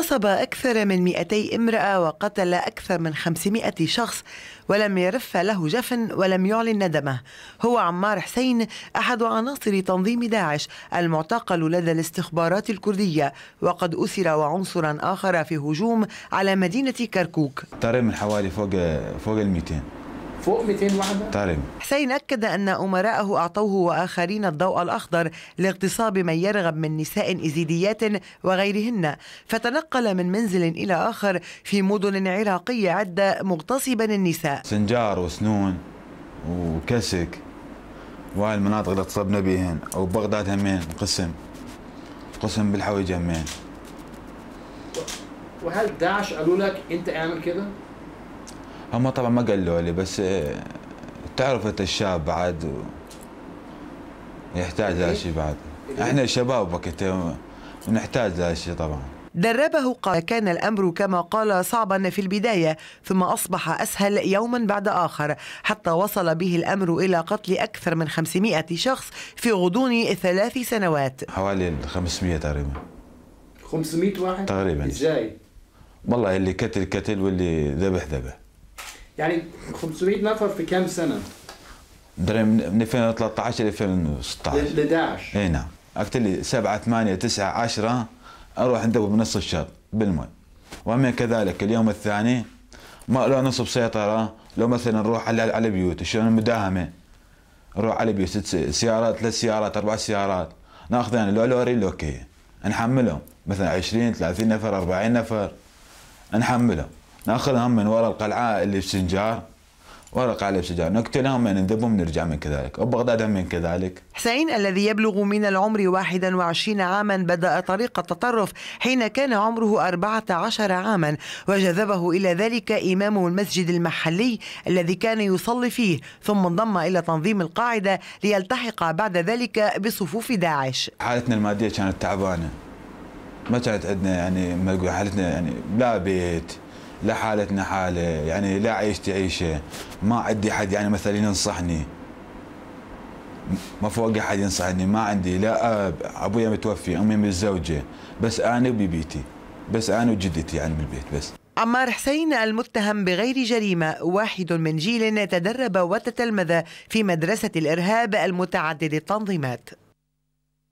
نصب أكثر من 200 امرأة وقتل أكثر من 500 شخص ولم يرف له جفن ولم يعلن ندمه هو عمار حسين أحد عناصر تنظيم داعش المعتقل لدى الاستخبارات الكردية وقد أسر وعنصرا آخر في هجوم على مدينة كركوك تقريبا من حوالي فوق فوق ال 200 فوق 200 واحدة تعلم حسين أكد أن أمراءه أعطوه وآخرين الضوء الأخضر لاغتصاب من يرغب من نساء إزيديات وغيرهن فتنقل من منزل إلى آخر في مدن عراقية عدة مغتصبا النساء سنجار وسنون وكسك وهاي المناطق اللي اغتصبنا بيهن وبغداد همين قسم قسم بالحويجة همين وهل داعش قالوا لك انت اعمل كده؟ هم طبعا ما قالوا لي بس آه، تعرف انت الشاب بعد و... يحتاج لهالشيء إيه؟ بعد احنا شباب وقتها آه، ونحتاج لهالشيء طبعا دربه قال كان الأمر كما قال صعبا في البداية ثم أصبح أسهل يوما بعد آخر حتى وصل به الأمر إلى قتل أكثر من 500 شخص في غضون ثلاث سنوات حوالي 500 تقريبا 500 واحد؟ تقريبا إزاي؟ والله اللي كتل كتل واللي ذبح ذبح يعني 500 نفر في كام سنه؟ دري من 2013 ل 2016 ل 11 اي نعم اكتلي لي 7 8 9 10 اروح ندور بنص الشط بالماء وهم كذلك اليوم الثاني ما لو نصب سيطره لو مثلا نروح على على بيوت شلون المداهمه نروح على بيوت ست سيارات ثلاث سيارات اربع سيارات ناخذ يعني لو لوري لوكي نحملهم مثلا 20 30 نفر 40 نفر نحملهم ناخذهم من وراء القلعه اللي بسنجار وراء القلعه اللي بسنجار نقتلهم نذبهم نرجع من كذلك وبغداد من كذلك حسين الذي يبلغ من العمر 21 عاما بدأ طريق التطرف حين كان عمره 14 عاما وجذبه إلى ذلك إمام المسجد المحلي الذي كان يصلي فيه ثم انضم إلى تنظيم القاعدة ليلتحق بعد ذلك بصفوف داعش حالتنا المادية كانت تعبانة ما كانت عندنا يعني ما حالتنا يعني لا بيت لا حالتنا حاله يعني لا عيشتي عيشه ما عندي حد يعني مثلا ينصحني ما فوق احد ينصحني ما عندي لا اب ابويا متوفي امي متزوجه بس انا ببيتي بس انا وجدتي يعني بالبيت بس عمار حسين المتهم بغير جريمه واحد من جيل تدرب وتتلمذ في مدرسه الارهاب المتعدد التنظيمات